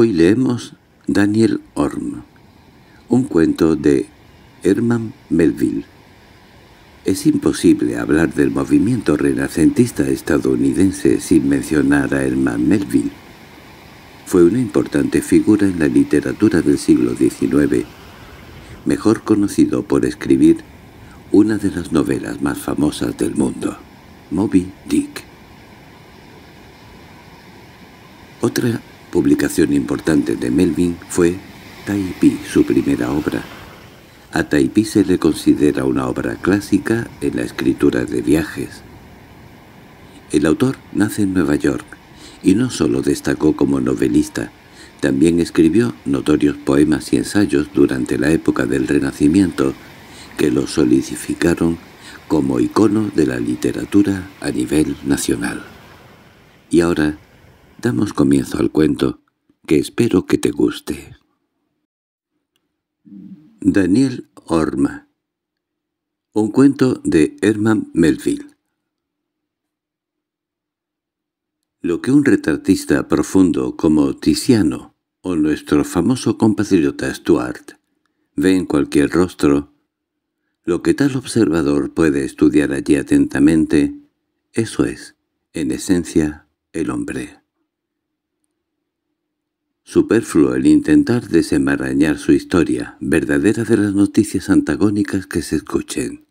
Hoy leemos Daniel Orm, un cuento de Herman Melville. Es imposible hablar del movimiento renacentista estadounidense sin mencionar a Herman Melville. Fue una importante figura en la literatura del siglo XIX, mejor conocido por escribir una de las novelas más famosas del mundo, Moby Dick. Otra publicación importante de Melvin fue Taipi, su primera obra. A Taipí se le considera una obra clásica en la escritura de viajes. El autor nace en Nueva York y no solo destacó como novelista, también escribió notorios poemas y ensayos durante la época del Renacimiento que lo solidificaron como icono de la literatura a nivel nacional. Y ahora Damos comienzo al cuento, que espero que te guste. Daniel Orma Un cuento de Herman Melville Lo que un retratista profundo como Tiziano o nuestro famoso compatriota Stuart ve en cualquier rostro, lo que tal observador puede estudiar allí atentamente, eso es, en esencia, el hombre. Superfluo el intentar desenmarañar su historia, verdadera de las noticias antagónicas que se escuchen.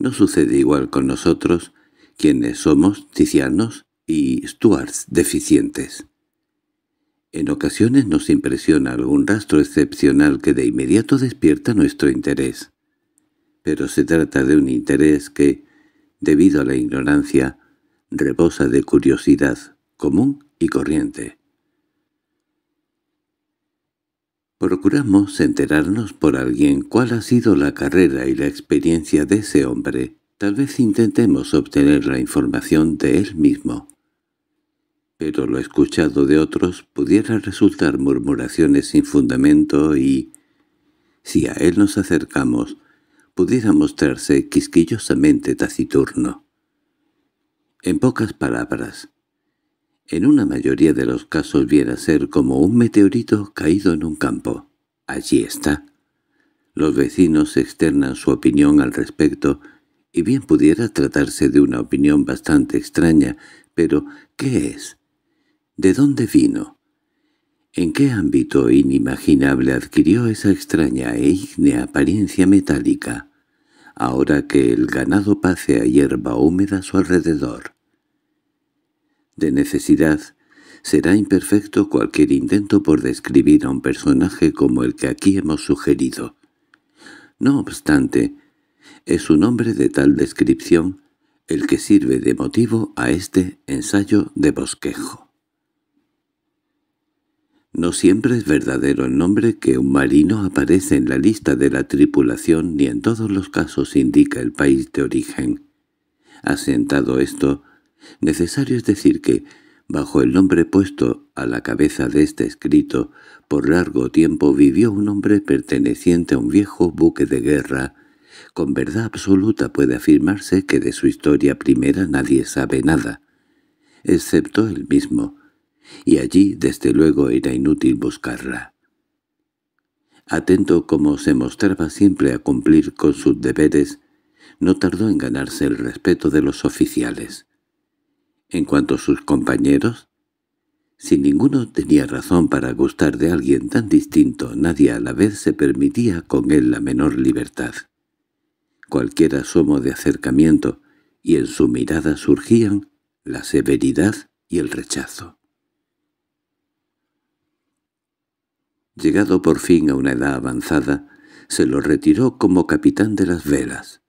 No sucede igual con nosotros, quienes somos ticianos y Stuarts deficientes. En ocasiones nos impresiona algún rastro excepcional que de inmediato despierta nuestro interés. Pero se trata de un interés que, debido a la ignorancia, rebosa de curiosidad común y corriente. Procuramos enterarnos por alguien cuál ha sido la carrera y la experiencia de ese hombre. Tal vez intentemos obtener la información de él mismo. Pero lo escuchado de otros pudiera resultar murmuraciones sin fundamento y, si a él nos acercamos, pudiera mostrarse quisquillosamente taciturno. En pocas palabras, en una mayoría de los casos viera ser como un meteorito caído en un campo. Allí está. Los vecinos externan su opinión al respecto, y bien pudiera tratarse de una opinión bastante extraña, pero ¿qué es? ¿De dónde vino? ¿En qué ámbito inimaginable adquirió esa extraña e ígnea apariencia metálica, ahora que el ganado a hierba húmeda a su alrededor? De necesidad, será imperfecto cualquier intento por describir a un personaje como el que aquí hemos sugerido. No obstante, es un hombre de tal descripción el que sirve de motivo a este ensayo de bosquejo. No siempre es verdadero el nombre que un marino aparece en la lista de la tripulación ni en todos los casos indica el país de origen. Asentado esto, Necesario es decir que, bajo el nombre puesto a la cabeza de este escrito, por largo tiempo vivió un hombre perteneciente a un viejo buque de guerra. Con verdad absoluta puede afirmarse que de su historia primera nadie sabe nada, excepto él mismo, y allí desde luego era inútil buscarla. Atento como se mostraba siempre a cumplir con sus deberes, no tardó en ganarse el respeto de los oficiales. En cuanto a sus compañeros, si ninguno tenía razón para gustar de alguien tan distinto, nadie a la vez se permitía con él la menor libertad. Cualquier asomo de acercamiento, y en su mirada surgían la severidad y el rechazo. Llegado por fin a una edad avanzada, se lo retiró como capitán de las velas,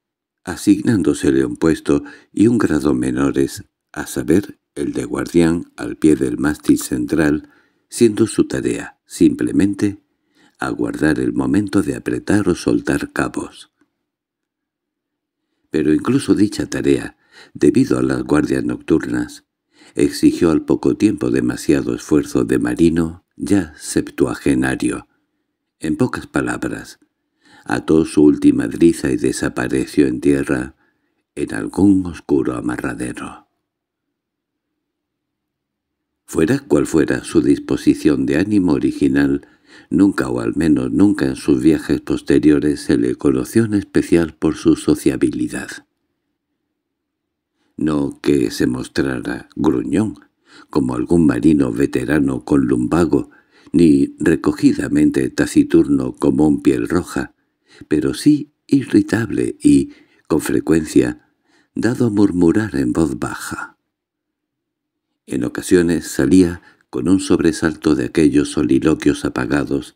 asignándosele un puesto y un grado menores a saber, el de guardián al pie del mástil central, siendo su tarea, simplemente, aguardar el momento de apretar o soltar cabos. Pero incluso dicha tarea, debido a las guardias nocturnas, exigió al poco tiempo demasiado esfuerzo de marino, ya septuagenario. En pocas palabras, ató su última driza y desapareció en tierra en algún oscuro amarradero. Fuera cual fuera su disposición de ánimo original, nunca o al menos nunca en sus viajes posteriores se le conoció en especial por su sociabilidad. No que se mostrara gruñón, como algún marino veterano con lumbago, ni recogidamente taciturno como un piel roja, pero sí irritable y, con frecuencia, dado a murmurar en voz baja. En ocasiones salía con un sobresalto de aquellos soliloquios apagados,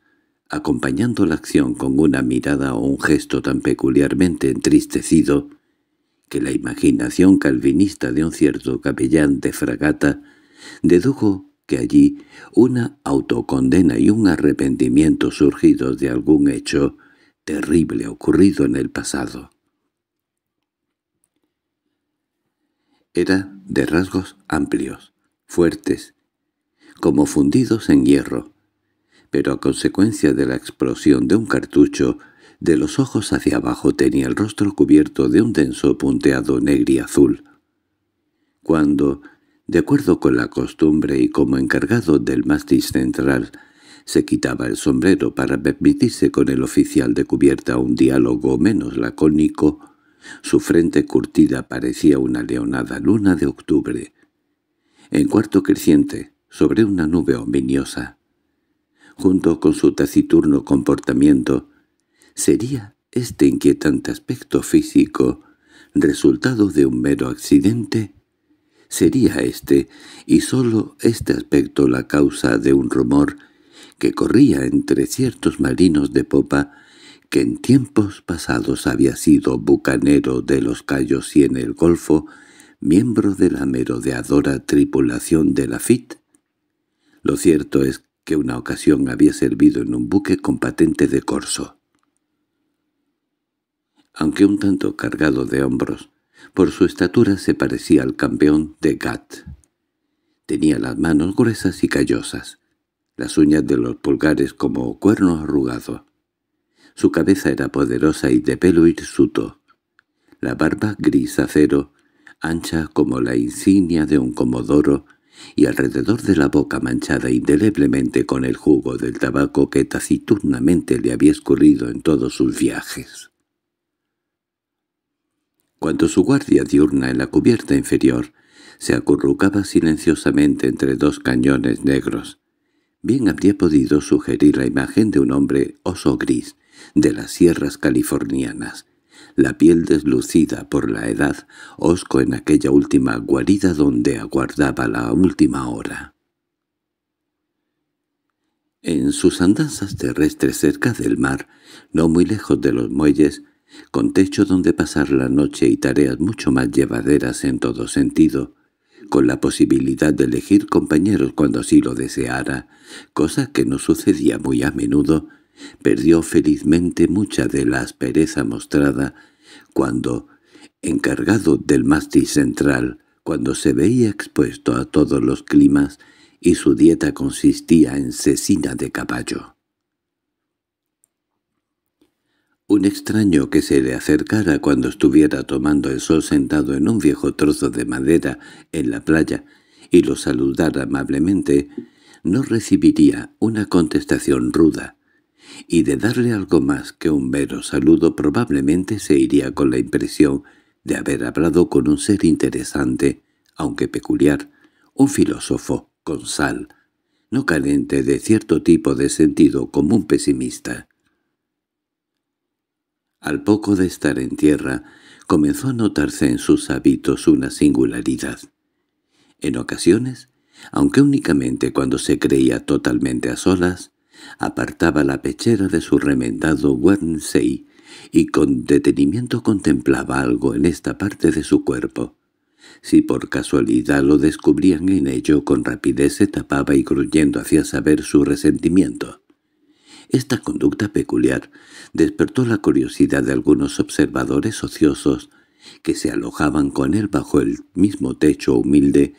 acompañando la acción con una mirada o un gesto tan peculiarmente entristecido que la imaginación calvinista de un cierto capellán de fragata dedujo que allí una autocondena y un arrepentimiento surgidos de algún hecho terrible ocurrido en el pasado. Era de rasgos amplios, fuertes, como fundidos en hierro. Pero a consecuencia de la explosión de un cartucho, de los ojos hacia abajo tenía el rostro cubierto de un denso punteado negro y azul Cuando, de acuerdo con la costumbre y como encargado del mástil central, se quitaba el sombrero para permitirse con el oficial de cubierta un diálogo menos lacónico, su frente curtida parecía una leonada luna de octubre, en cuarto creciente, sobre una nube ominiosa. Junto con su taciturno comportamiento, sería este inquietante aspecto físico resultado de un mero accidente sería este, y sólo este aspecto la causa de un rumor que corría entre ciertos marinos de popa que en tiempos pasados había sido bucanero de los Cayos y en el Golfo miembro de la merodeadora tripulación de la FIT. Lo cierto es que una ocasión había servido en un buque con patente de corso. Aunque un tanto cargado de hombros, por su estatura se parecía al campeón de Gat. Tenía las manos gruesas y callosas, las uñas de los pulgares como cuernos arrugados. Su cabeza era poderosa y de pelo hirsuto. La barba gris acero ancha como la insignia de un comodoro, y alrededor de la boca manchada indeleblemente con el jugo del tabaco que taciturnamente le había escurrido en todos sus viajes. Cuando su guardia diurna en la cubierta inferior se acurrucaba silenciosamente entre dos cañones negros, bien habría podido sugerir la imagen de un hombre oso gris de las sierras californianas, la piel deslucida por la edad, hosco en aquella última guarida donde aguardaba la última hora. En sus andanzas terrestres cerca del mar, no muy lejos de los muelles, con techo donde pasar la noche y tareas mucho más llevaderas en todo sentido, con la posibilidad de elegir compañeros cuando así lo deseara, cosa que no sucedía muy a menudo, perdió felizmente mucha de la aspereza mostrada cuando, encargado del mástil central, cuando se veía expuesto a todos los climas y su dieta consistía en cecina de caballo. Un extraño que se le acercara cuando estuviera tomando el sol sentado en un viejo trozo de madera en la playa y lo saludara amablemente, no recibiría una contestación ruda, y de darle algo más que un mero saludo probablemente se iría con la impresión de haber hablado con un ser interesante, aunque peculiar, un filósofo con sal, no carente de cierto tipo de sentido común pesimista. Al poco de estar en tierra, comenzó a notarse en sus hábitos una singularidad. En ocasiones, aunque únicamente cuando se creía totalmente a solas, apartaba la pechera de su remendado Guernsey y con detenimiento contemplaba algo en esta parte de su cuerpo. Si por casualidad lo descubrían en ello, con rapidez se tapaba y gruñendo hacía saber su resentimiento. Esta conducta peculiar despertó la curiosidad de algunos observadores ociosos que se alojaban con él bajo el mismo techo humilde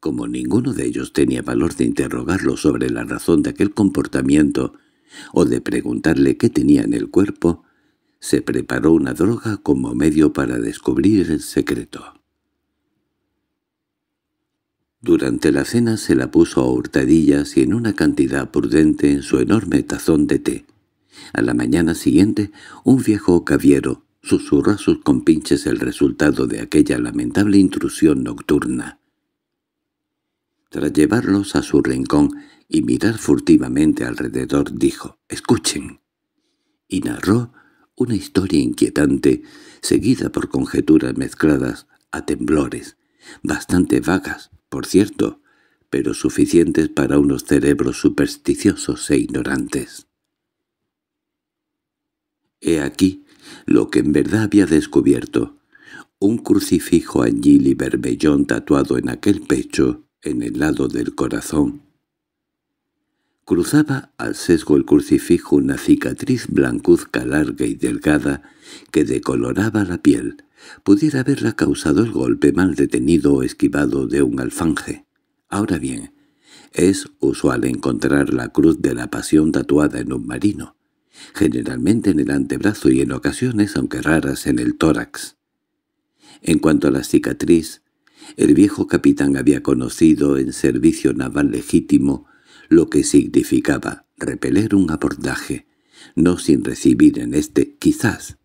como ninguno de ellos tenía valor de interrogarlo sobre la razón de aquel comportamiento o de preguntarle qué tenía en el cuerpo, se preparó una droga como medio para descubrir el secreto. Durante la cena se la puso a hurtadillas y en una cantidad prudente en su enorme tazón de té. A la mañana siguiente, un viejo caviero susurró a sus compinches el resultado de aquella lamentable intrusión nocturna. Tras llevarlos a su rincón y mirar furtivamente alrededor, dijo, «Escuchen». Y narró una historia inquietante, seguida por conjeturas mezcladas a temblores, bastante vagas, por cierto, pero suficientes para unos cerebros supersticiosos e ignorantes. He aquí lo que en verdad había descubierto. Un crucifijo allí y berbellón tatuado en aquel pecho en el lado del corazón. Cruzaba al sesgo el crucifijo una cicatriz blancuzca larga y delgada que decoloraba la piel. Pudiera haberla causado el golpe mal detenido o esquivado de un alfanje. Ahora bien, es usual encontrar la cruz de la pasión tatuada en un marino, generalmente en el antebrazo y en ocasiones, aunque raras, en el tórax. En cuanto a la cicatriz, el viejo capitán había conocido en servicio naval legítimo lo que significaba repeler un abordaje, no sin recibir en este, quizás,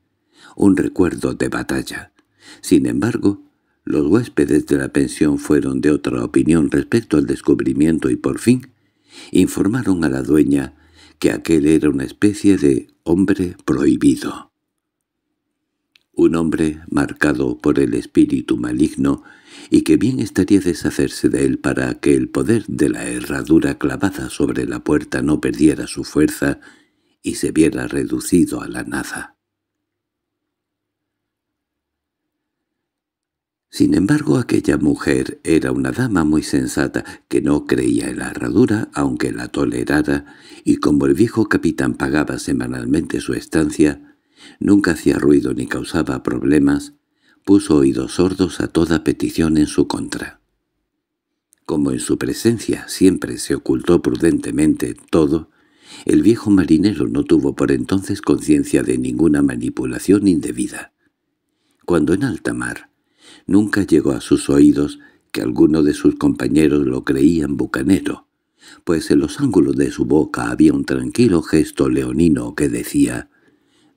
un recuerdo de batalla. Sin embargo, los huéspedes de la pensión fueron de otra opinión respecto al descubrimiento y por fin informaron a la dueña que aquel era una especie de hombre prohibido un hombre marcado por el espíritu maligno y que bien estaría deshacerse de él para que el poder de la herradura clavada sobre la puerta no perdiera su fuerza y se viera reducido a la nada. Sin embargo, aquella mujer era una dama muy sensata, que no creía en la herradura, aunque la tolerara, y como el viejo capitán pagaba semanalmente su estancia, nunca hacía ruido ni causaba problemas, puso oídos sordos a toda petición en su contra. Como en su presencia siempre se ocultó prudentemente todo, el viejo marinero no tuvo por entonces conciencia de ninguna manipulación indebida. Cuando en alta mar, nunca llegó a sus oídos que alguno de sus compañeros lo creían bucanero, pues en los ángulos de su boca había un tranquilo gesto leonino que decía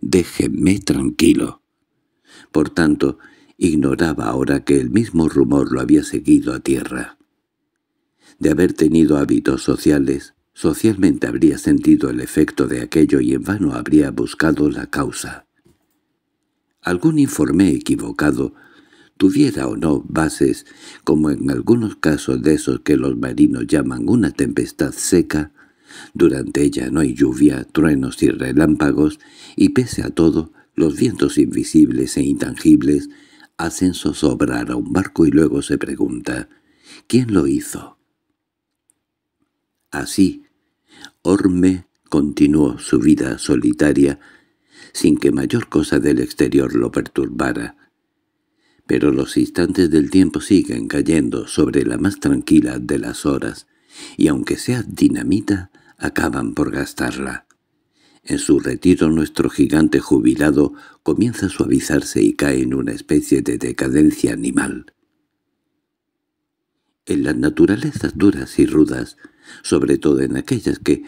déjenme tranquilo. Por tanto, ignoraba ahora que el mismo rumor lo había seguido a tierra. De haber tenido hábitos sociales, socialmente habría sentido el efecto de aquello y en vano habría buscado la causa. Algún informe equivocado, tuviera o no bases, como en algunos casos de esos que los marinos llaman una tempestad seca, durante ella no hay lluvia, truenos y relámpagos, y pese a todo, los vientos invisibles e intangibles hacen zozobrar a un barco y luego se pregunta, ¿quién lo hizo? Así, Orme continuó su vida solitaria, sin que mayor cosa del exterior lo perturbara. Pero los instantes del tiempo siguen cayendo sobre la más tranquila de las horas, y aunque sea dinamita, acaban por gastarla. En su retiro nuestro gigante jubilado comienza a suavizarse y cae en una especie de decadencia animal. En las naturalezas duras y rudas, sobre todo en aquellas que,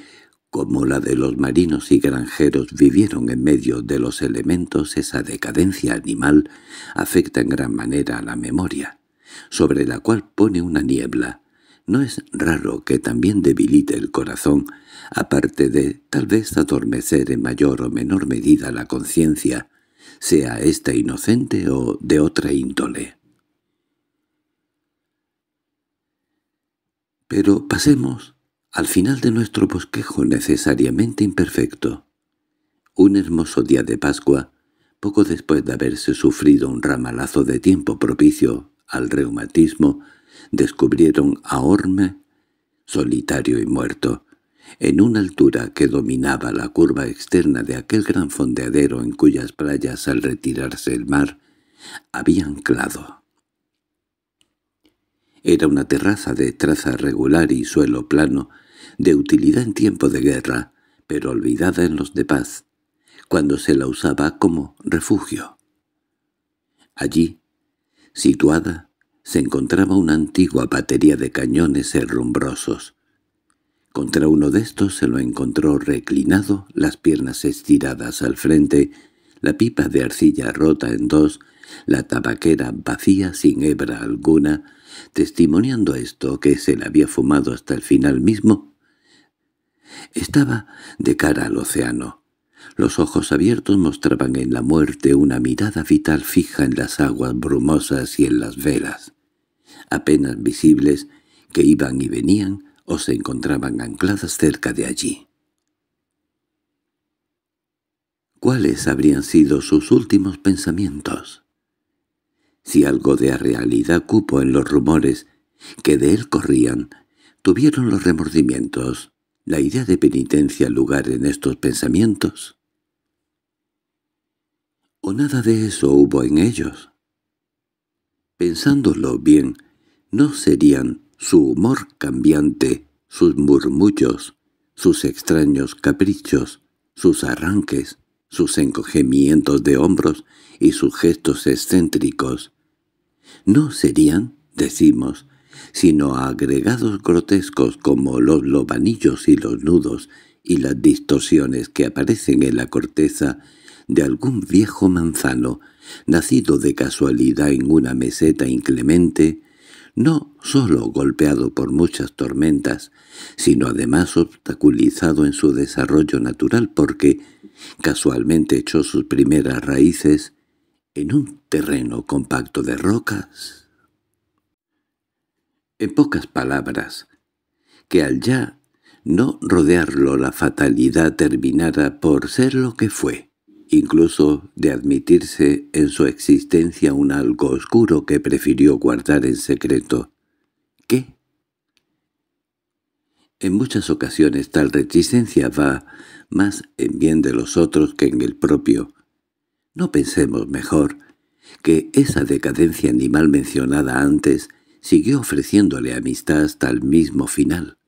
como la de los marinos y granjeros vivieron en medio de los elementos, esa decadencia animal afecta en gran manera a la memoria, sobre la cual pone una niebla, no es raro que también debilite el corazón, aparte de tal vez adormecer en mayor o menor medida la conciencia, sea ésta este inocente o de otra índole. Pero pasemos al final de nuestro bosquejo necesariamente imperfecto. Un hermoso día de Pascua, poco después de haberse sufrido un ramalazo de tiempo propicio al reumatismo, descubrieron a Orme, solitario y muerto, en una altura que dominaba la curva externa de aquel gran fondeadero en cuyas playas al retirarse el mar había anclado. Era una terraza de traza regular y suelo plano, de utilidad en tiempo de guerra, pero olvidada en los de paz, cuando se la usaba como refugio. Allí, situada, se encontraba una antigua batería de cañones herrumbrosos. Contra uno de estos se lo encontró reclinado, las piernas estiradas al frente, la pipa de arcilla rota en dos, la tabaquera vacía sin hebra alguna, testimoniando esto que se la había fumado hasta el final mismo. Estaba de cara al océano, los ojos abiertos mostraban en la muerte una mirada vital fija en las aguas brumosas y en las velas, apenas visibles, que iban y venían o se encontraban ancladas cerca de allí. ¿Cuáles habrían sido sus últimos pensamientos? Si algo de realidad cupo en los rumores que de él corrían, tuvieron los remordimientos la idea de penitencia lugar en estos pensamientos? ¿O nada de eso hubo en ellos? Pensándolo bien, ¿no serían su humor cambiante, sus murmullos, sus extraños caprichos, sus arranques, sus encogimientos de hombros y sus gestos excéntricos? ¿No serían, decimos, sino a agregados grotescos como los lobanillos y los nudos y las distorsiones que aparecen en la corteza de algún viejo manzano, nacido de casualidad en una meseta inclemente, no sólo golpeado por muchas tormentas, sino además obstaculizado en su desarrollo natural porque casualmente echó sus primeras raíces en un terreno compacto de rocas en pocas palabras, que al ya no rodearlo la fatalidad terminara por ser lo que fue, incluso de admitirse en su existencia un algo oscuro que prefirió guardar en secreto. ¿Qué? En muchas ocasiones tal reticencia va más en bien de los otros que en el propio. No pensemos mejor que esa decadencia animal mencionada antes siguió ofreciéndole amistad hasta el mismo final,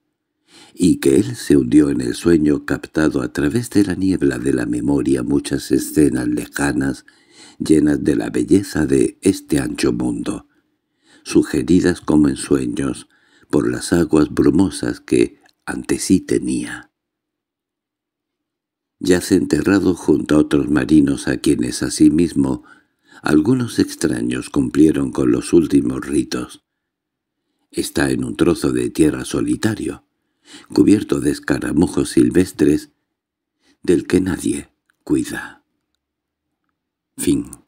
y que él se hundió en el sueño captado a través de la niebla de la memoria muchas escenas lejanas llenas de la belleza de este ancho mundo, sugeridas como en sueños por las aguas brumosas que ante sí tenía. Yace enterrado junto a otros marinos a quienes asimismo algunos extraños cumplieron con los últimos ritos, Está en un trozo de tierra solitario, cubierto de escaramujos silvestres, del que nadie cuida. Fin